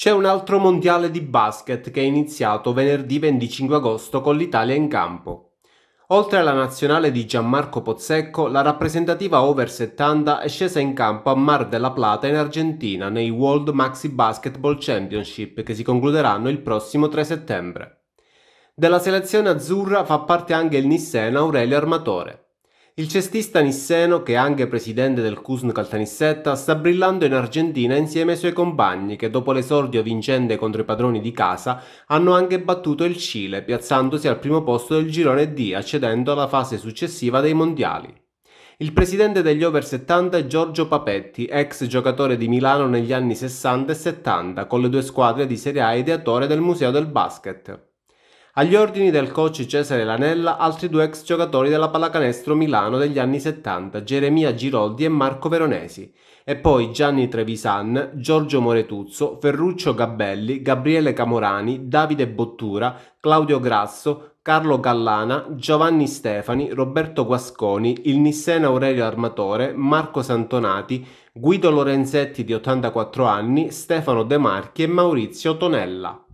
C'è un altro mondiale di basket che è iniziato venerdì 25 agosto con l'Italia in campo. Oltre alla nazionale di Gianmarco Pozzecco, la rappresentativa over 70 è scesa in campo a Mar della Plata in Argentina nei World Maxi Basketball Championship che si concluderanno il prossimo 3 settembre. Della selezione azzurra fa parte anche il Nissena Aurelio Armatore. Il cestista nisseno, che è anche presidente del Cusn Caltanissetta, sta brillando in Argentina insieme ai suoi compagni che dopo l'esordio vincente contro i padroni di casa hanno anche battuto il Cile, piazzandosi al primo posto del girone D, accedendo alla fase successiva dei mondiali. Il presidente degli over 70 è Giorgio Papetti, ex giocatore di Milano negli anni 60 e 70, con le due squadre di Serie A ideatore del Museo del Basket. Agli ordini del coach Cesare Lanella altri due ex giocatori della pallacanestro Milano degli anni 70, Geremia Giroldi e Marco Veronesi, e poi Gianni Trevisan, Giorgio Moretuzzo, Ferruccio Gabelli, Gabriele Camorani, Davide Bottura, Claudio Grasso, Carlo Gallana, Giovanni Stefani, Roberto Guasconi, il Nissena Aurelio Armatore, Marco Santonati, Guido Lorenzetti di 84 anni, Stefano De Marchi e Maurizio Tonella.